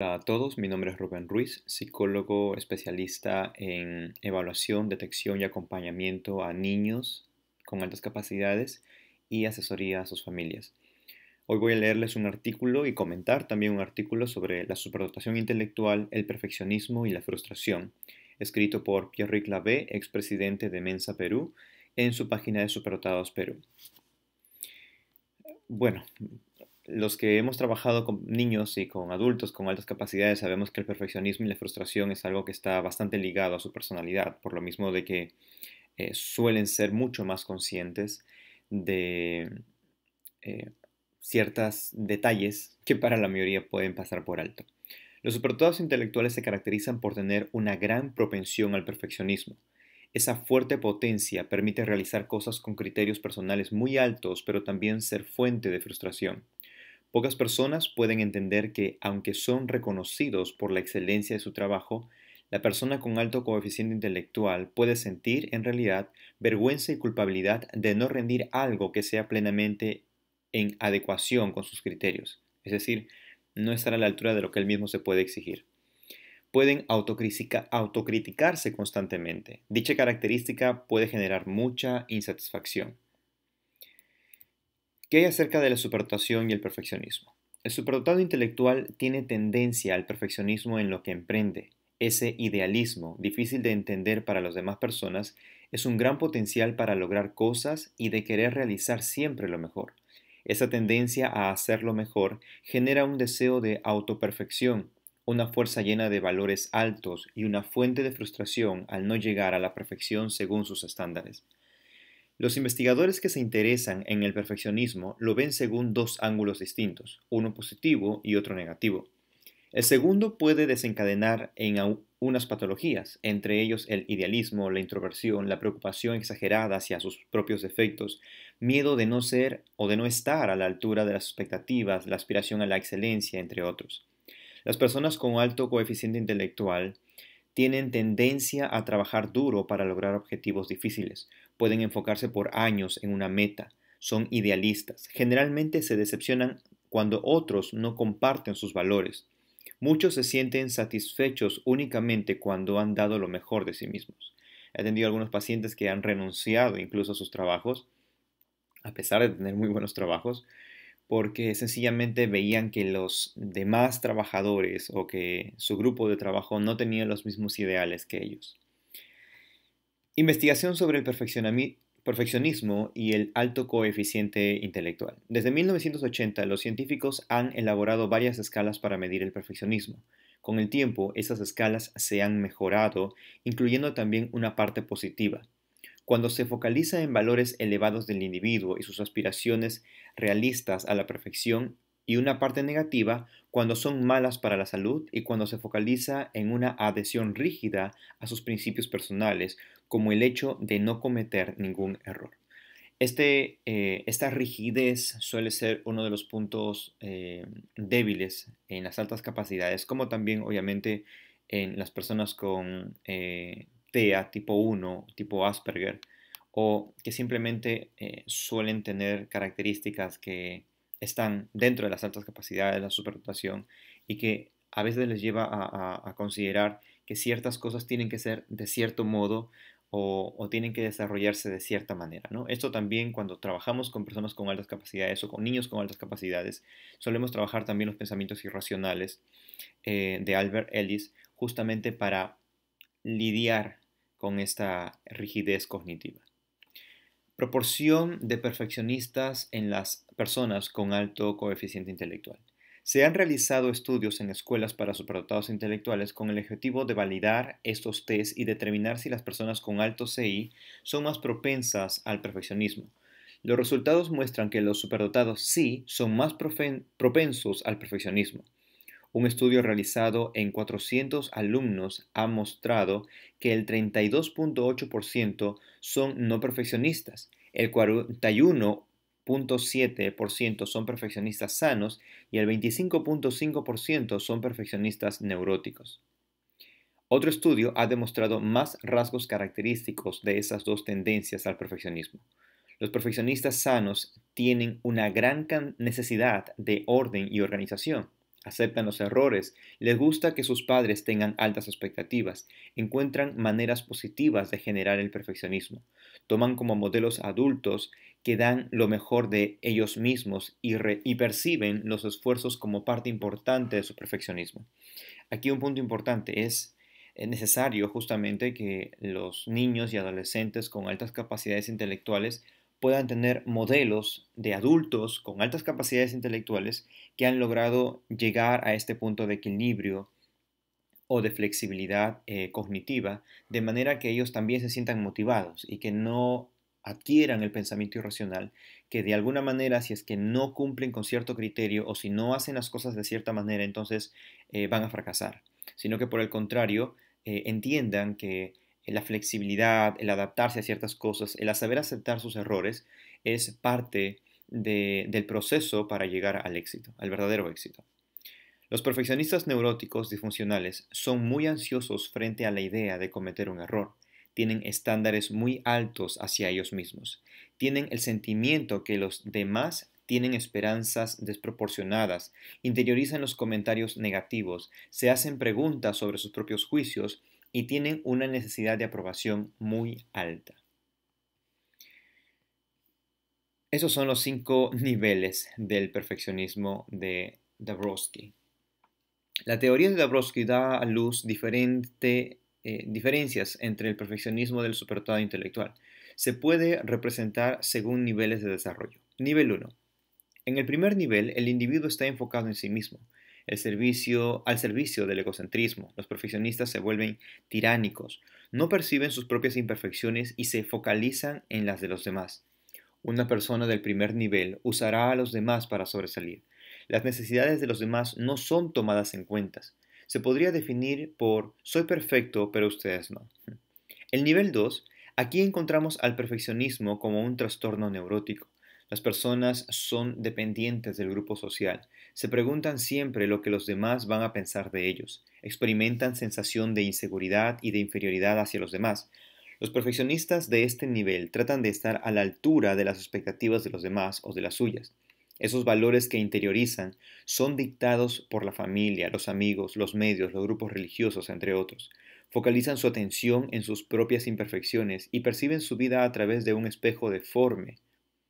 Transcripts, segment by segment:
Hola a todos, mi nombre es Rubén Ruiz, psicólogo especialista en evaluación, detección y acompañamiento a niños con altas capacidades y asesoría a sus familias. Hoy voy a leerles un artículo y comentar también un artículo sobre la superdotación intelectual, el perfeccionismo y la frustración, escrito por Pierre ex presidente de Mensa Perú, en su página de Superdotados Perú. Bueno, los que hemos trabajado con niños y con adultos con altas capacidades sabemos que el perfeccionismo y la frustración es algo que está bastante ligado a su personalidad, por lo mismo de que eh, suelen ser mucho más conscientes de eh, ciertos detalles que para la mayoría pueden pasar por alto. Los superdotados intelectuales se caracterizan por tener una gran propensión al perfeccionismo. Esa fuerte potencia permite realizar cosas con criterios personales muy altos, pero también ser fuente de frustración. Pocas personas pueden entender que, aunque son reconocidos por la excelencia de su trabajo, la persona con alto coeficiente intelectual puede sentir, en realidad, vergüenza y culpabilidad de no rendir algo que sea plenamente en adecuación con sus criterios, es decir, no estar a la altura de lo que él mismo se puede exigir. Pueden autocriticarse constantemente. Dicha característica puede generar mucha insatisfacción. ¿Qué hay acerca de la superdotación y el perfeccionismo? El superdotado intelectual tiene tendencia al perfeccionismo en lo que emprende. Ese idealismo, difícil de entender para las demás personas, es un gran potencial para lograr cosas y de querer realizar siempre lo mejor. Esa tendencia a hacerlo mejor genera un deseo de autoperfección, una fuerza llena de valores altos y una fuente de frustración al no llegar a la perfección según sus estándares. Los investigadores que se interesan en el perfeccionismo lo ven según dos ángulos distintos, uno positivo y otro negativo. El segundo puede desencadenar en unas patologías, entre ellos el idealismo, la introversión, la preocupación exagerada hacia sus propios defectos, miedo de no ser o de no estar a la altura de las expectativas, la aspiración a la excelencia, entre otros. Las personas con alto coeficiente intelectual tienen tendencia a trabajar duro para lograr objetivos difíciles, pueden enfocarse por años en una meta, son idealistas, generalmente se decepcionan cuando otros no comparten sus valores. Muchos se sienten satisfechos únicamente cuando han dado lo mejor de sí mismos. He atendido algunos pacientes que han renunciado incluso a sus trabajos, a pesar de tener muy buenos trabajos, porque sencillamente veían que los demás trabajadores o que su grupo de trabajo no tenía los mismos ideales que ellos. Investigación sobre el perfeccionismo y el alto coeficiente intelectual. Desde 1980, los científicos han elaborado varias escalas para medir el perfeccionismo. Con el tiempo, esas escalas se han mejorado, incluyendo también una parte positiva. Cuando se focaliza en valores elevados del individuo y sus aspiraciones realistas a la perfección, y una parte negativa cuando son malas para la salud y cuando se focaliza en una adhesión rígida a sus principios personales, como el hecho de no cometer ningún error. Este, eh, esta rigidez suele ser uno de los puntos eh, débiles en las altas capacidades, como también obviamente en las personas con eh, TEA tipo 1, tipo Asperger, o que simplemente suelen tener características que están dentro de las altas capacidades, de la superdotación, y que a veces les lleva a, considerar que ciertas cosas tienen que ser de cierto modo o, tienen que desarrollarse de cierta manera. ¿no? Esto también cuando trabajamos con personas con altas capacidades o con niños con altas capacidades, solemos trabajar también los pensamientos irracionales eh, de Albert Ellis justamente para lidiar con esta rigidez cognitiva. Proporción de perfeccionistas en las personas con alto coeficiente intelectual. Se han realizado estudios en escuelas para superdotados intelectuales con el objetivo de validar estos test y determinar si las personas con alto CI son más propensas al perfeccionismo. Los resultados muestran que los superdotados sí son más propensos al perfeccionismo. Un estudio realizado en 400 alumnos ha mostrado que el 32.8% son no perfeccionistas, el 41.7% son perfeccionistas sanos y el 25.5% son perfeccionistas neuróticos. Otro estudio ha demostrado más rasgos característicos de esas dos tendencias al perfeccionismo. Los perfeccionistas sanos tienen una gran necesidad de orden y organización aceptan los errores, les gusta que sus padres tengan altas expectativas, encuentran maneras positivas de generar el perfeccionismo, toman como modelos adultos que dan lo mejor de ellos mismos y, perciben los esfuerzos como parte importante de su perfeccionismo. Aquí un punto importante es necesario justamente que los niños y adolescentes con altas capacidades intelectuales puedan tener modelos de adultos con altas capacidades intelectuales que han logrado llegar a este punto de equilibrio o de flexibilidad eh, cognitiva, de manera que ellos también se sientan motivados y que no adquieran el pensamiento irracional, que de alguna manera si es que no cumplen con cierto criterio o si no hacen las cosas de cierta manera, entonces eh, van a fracasar, sino que por el contrario eh, entiendan que la flexibilidad, el adaptarse a ciertas cosas, el saber aceptar sus errores, es parte del proceso para llegar al éxito, al verdadero éxito. Los perfeccionistas neuróticos disfuncionales son muy ansiosos frente a la idea de cometer un error. Tienen estándares muy altos hacia ellos mismos. Tienen el sentimiento que los demás tienen esperanzas desproporcionadas, interiorizan los comentarios negativos, se hacen preguntas sobre sus propios juicios y tienen una necesidad de aprobación muy alta. Esos son los cinco niveles del perfeccionismo de Dabrowski. La teoría de Dabrowski da a luz eh, diferencias entre el perfeccionismo del supertado intelectual. Se puede representar según niveles de desarrollo. Nivel 1. En el primer nivel, el individuo está enfocado en sí mismo el servicio, al servicio del egocentrismo. Los perfeccionistas se vuelven tiránicos, no perciben sus propias imperfecciones y se focalizan en las de los demás. Una persona del primer nivel usará a los demás para sobresalir. Las necesidades de los demás no son tomadas en cuenta. Se podría definir por soy perfecto, pero ustedes no. El nivel 2, aquí encontramos al perfeccionismo como un trastorno neurótico. Las personas son dependientes del grupo social. Se preguntan siempre lo que los demás van a pensar de ellos. Experimentan sensación de inseguridad y de inferioridad hacia los demás. Los perfeccionistas de este nivel tratan de estar a la altura de las expectativas de los demás o de las suyas. Esos valores que interiorizan son dictados por la familia, los amigos, los medios, los grupos religiosos, entre otros. Focalizan su atención en sus propias imperfecciones y perciben su vida a través de un espejo deforme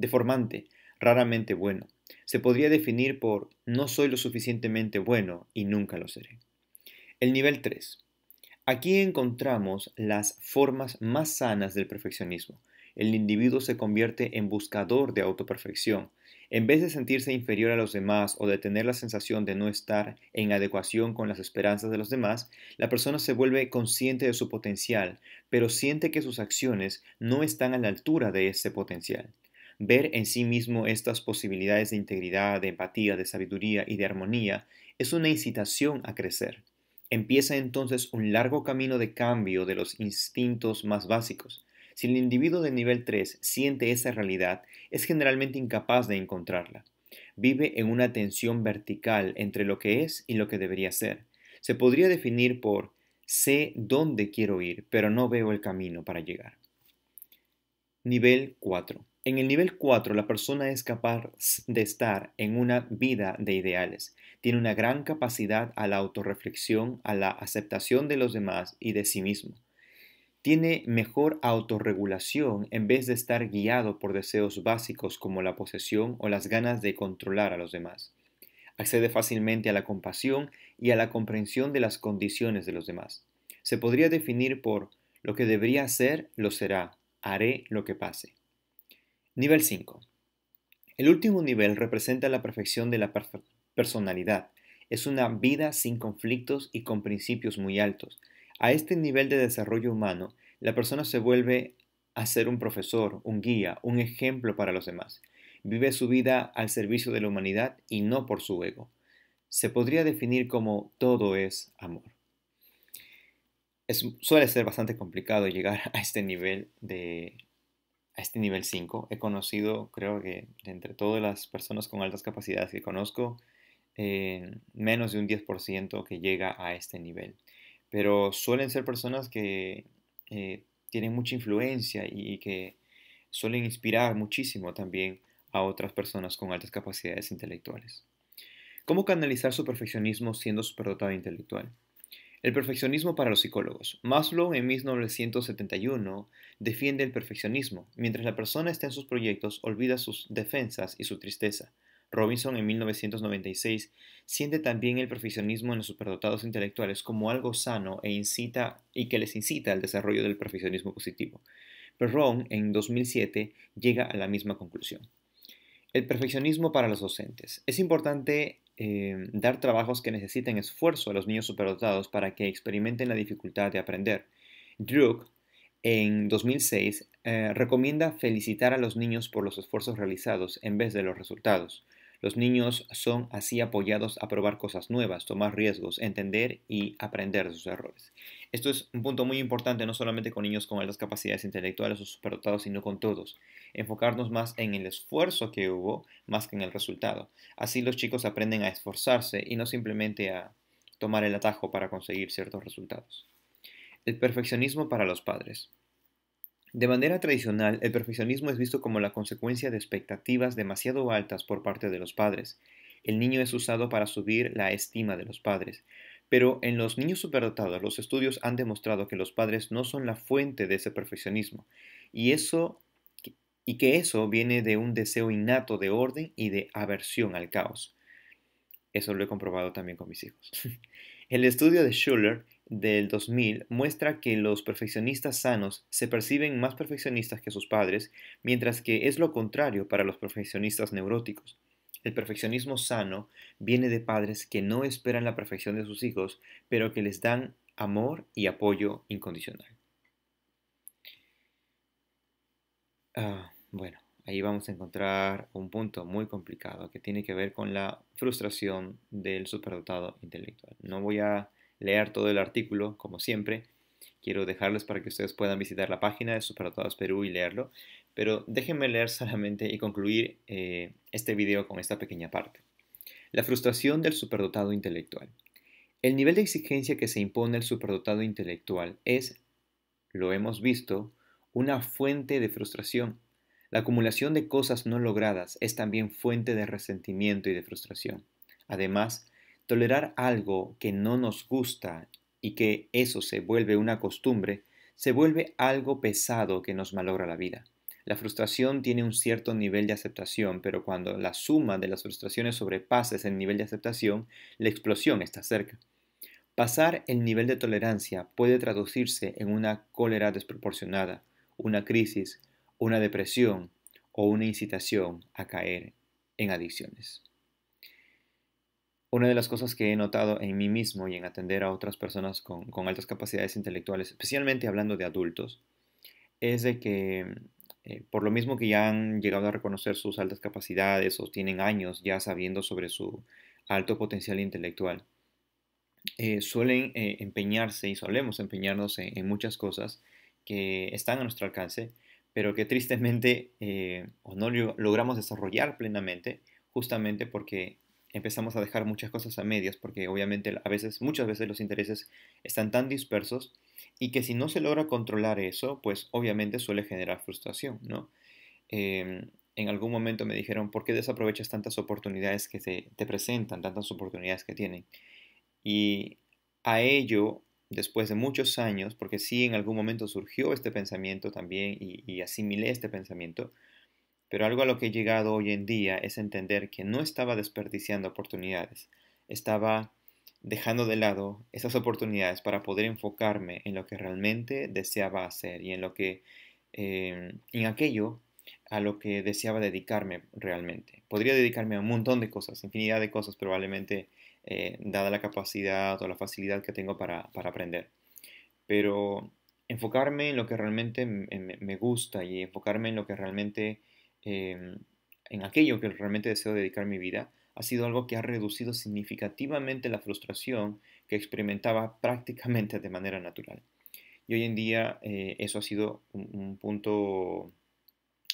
deformante, raramente bueno. Se podría definir por no soy lo suficientemente bueno y nunca lo seré. El nivel 3. Aquí encontramos las formas más sanas del perfeccionismo. El individuo se convierte en buscador de autoperfección. En vez de sentirse inferior a los demás o de tener la sensación de no estar en adecuación con las esperanzas de los demás, la persona se vuelve consciente de su potencial, pero siente que sus acciones no están a la altura de ese potencial. Ver en sí mismo estas posibilidades de integridad, de empatía, de sabiduría y de armonía es una incitación a crecer. Empieza entonces un largo camino de cambio de los instintos más básicos. Si el individuo de nivel 3 siente esa realidad, es generalmente incapaz de encontrarla. Vive en una tensión vertical entre lo que es y lo que debería ser. Se podría definir por sé dónde quiero ir, pero no veo el camino para llegar. Nivel 4. En el nivel 4, la persona es capaz de estar en una vida de ideales. Tiene una gran capacidad a la autorreflexión, a la aceptación de los demás y de sí mismo. Tiene mejor autorregulación en vez de estar guiado por deseos básicos como la posesión o las ganas de controlar a los demás. Accede fácilmente a la compasión y a la comprensión de las condiciones de los demás. Se podría definir por lo que debería hacer, lo será, haré lo que pase. Nivel 5. El último nivel representa la perfección de la personalidad. Es una vida sin conflictos y con principios muy altos. A este nivel de desarrollo humano, la persona se vuelve a ser un profesor, un guía, un ejemplo para los demás. Vive su vida al servicio de la humanidad y no por su ego. Se podría definir como todo es amor. suele ser bastante complicado llegar a este nivel de a este nivel 5. He conocido, creo que entre todas las personas con altas capacidades que conozco, eh, menos de un 10% que llega a este nivel. Pero suelen ser personas que eh, tienen mucha influencia y, y que suelen inspirar muchísimo también a otras personas con altas capacidades intelectuales. ¿Cómo canalizar su perfeccionismo siendo superdotado intelectual? El perfeccionismo para los psicólogos. Maslow en 1971 defiende el perfeccionismo. Mientras la persona está en sus proyectos, olvida sus defensas y su tristeza. Robinson en 1996 siente también el perfeccionismo en los superdotados intelectuales como algo sano e incita y que les incita al desarrollo del perfeccionismo positivo. Perron en 2007 llega a la misma conclusión. El perfeccionismo para los docentes. Es importante Em, dar trabajos que necesiten esfuerzo a los niños superdotados para que experimenten la dificultad de aprender. Druk, en 2006, eh, recomienda felicitar a los niños por los esfuerzos realizados en vez de los resultados. Los niños son así apoyados a probar cosas nuevas, tomar riesgos, entender y aprender de sus errores. Esto es un punto muy importante, no solamente con niños con altas capacidades intelectuales o superdotados, sino con todos. Enfocarnos más en el esfuerzo que hubo, más que en el resultado. Así los chicos aprenden a esforzarse y no simplemente a tomar el atajo para conseguir ciertos resultados. El perfeccionismo para los padres. De manera tradicional, el perfeccionismo es visto como la consecuencia de expectativas demasiado altas por parte de los padres. El niño es usado para subir la estima de los padres. Pero en los niños superdotados, los estudios han demostrado que los padres no son la fuente de ese perfeccionismo. Y eso y que eso viene de un deseo innato de orden y de aversión al caos. Eso lo he comprobado también con mis hijos. El estudio de Schuller del 2000 muestra que los perfeccionistas sanos se perciben más perfeccionistas que sus padres, mientras que es lo contrario para los perfeccionistas neuróticos. El perfeccionismo sano viene de padres que no esperan la perfección de sus hijos, pero que les dan amor y apoyo incondicional. Ah, bueno, ahí vamos a encontrar un punto muy complicado que tiene que ver con la frustración del superdotado intelectual. No voy a leer todo el artículo, como siempre. Quiero dejarles para que ustedes puedan visitar la página de Superdotados Perú y leerlo, pero déjenme leer solamente y concluir eh, este video con esta pequeña parte. La frustración del superdotado intelectual. El nivel de exigencia que se impone al superdotado intelectual es, lo hemos visto, una fuente de frustración. La acumulación de cosas no logradas es también fuente de resentimiento y de frustración. Además, Tolerar algo que no nos gusta y que eso se vuelve una costumbre, se vuelve algo pesado que nos malogra la vida. La frustración tiene un cierto nivel de aceptación, pero cuando la suma de las frustraciones sobrepasa ese nivel de aceptación, la explosión está cerca. Pasar el nivel de tolerancia puede traducirse en una cólera desproporcionada, una crisis, una depresión o una incitación a caer en adicciones. Una de las cosas que he notado en mí mismo y en atender a otras personas con, altas capacidades intelectuales, especialmente hablando de adultos, es de que eh, por lo mismo que ya han llegado a reconocer sus altas capacidades o tienen años ya sabiendo sobre su alto potencial intelectual, eh, suelen eh, empeñarse y solemos empeñarnos en, muchas cosas que están a nuestro alcance, pero que tristemente o no logramos desarrollar plenamente justamente porque empezamos a dejar muchas cosas a medias porque obviamente a veces, muchas veces los intereses están tan dispersos y que si no se logra controlar eso, pues obviamente suele generar frustración, ¿no? Em, en algún momento me dijeron, ¿por qué desaprovechas tantas oportunidades que te, te presentan, tantas oportunidades que tienen? Y a ello, después de muchos años, porque sí en algún momento surgió este pensamiento también y, y asimilé este pensamiento, pero algo a lo que he llegado hoy en día es entender que no estaba desperdiciando oportunidades, estaba dejando de lado esas oportunidades para poder enfocarme en lo que realmente deseaba hacer y en lo que eh, en aquello a lo que deseaba dedicarme realmente. Podría dedicarme a un montón de cosas, infinidad de cosas probablemente, eh, dada la capacidad o la facilidad que tengo para, aprender. Pero enfocarme en lo que realmente me gusta y enfocarme en lo que realmente Em, en aquello que realmente deseo dedicar mi vida, ha sido algo que ha reducido significativamente la frustración que experimentaba prácticamente de manera natural. Y hoy en día eh, eso ha sido un, punto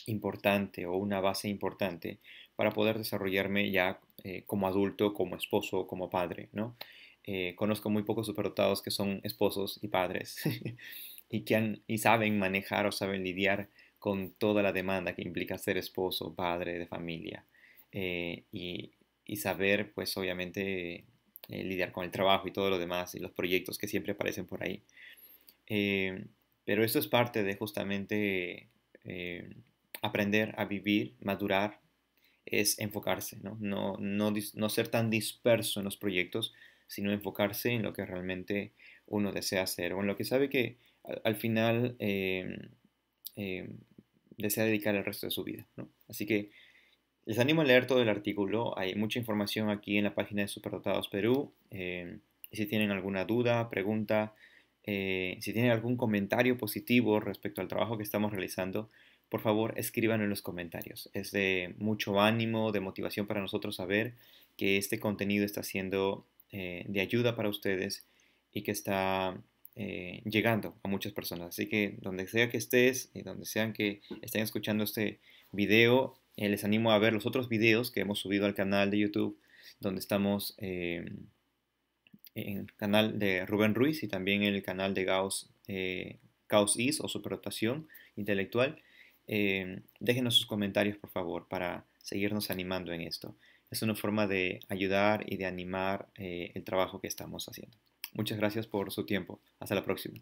importante o una base importante para poder desarrollarme ya eh, como adulto, como esposo, como padre, ¿no? Eh, conozco muy pocos superdotados que son esposos y padres y que y saben manejar o saben lidiar con toda la demanda que implica ser esposo, padre de familia eh, y, saber pues obviamente eh, lidiar con el trabajo y todo lo demás y los proyectos que siempre aparecen por ahí. Eh, pero eso es parte de justamente aprender a vivir, madurar, es enfocarse, ¿no? No, no, ser tan disperso en los proyectos, sino enfocarse en lo que realmente uno desea hacer o en lo que sabe que al, final desea dedicar el resto de su vida. Así que les animo a leer todo el artículo. Hay mucha información aquí en la página de Superdotados Perú. Em, si tienen alguna duda, pregunta, eh, si tienen algún comentario positivo respecto al trabajo que estamos realizando, por favor escríbanlo en los comentarios. Es de mucho ánimo, de motivación para nosotros saber que este contenido está siendo eh, de ayuda para ustedes y que está eh, llegando a muchas personas. Así que donde sea que estés y donde sean que estén escuchando este video, eh, les animo a ver los otros videos que hemos subido al canal de YouTube, donde estamos eh, en el canal de Rubén Ruiz y también en el canal de Gauss, Gauss Is o Superotación Intelectual. déjenos sus comentarios, por favor, para seguirnos animando en esto. Es una forma de ayudar y de animar el trabajo que estamos haciendo. Muchas gracias por su tiempo. Hasta la próxima.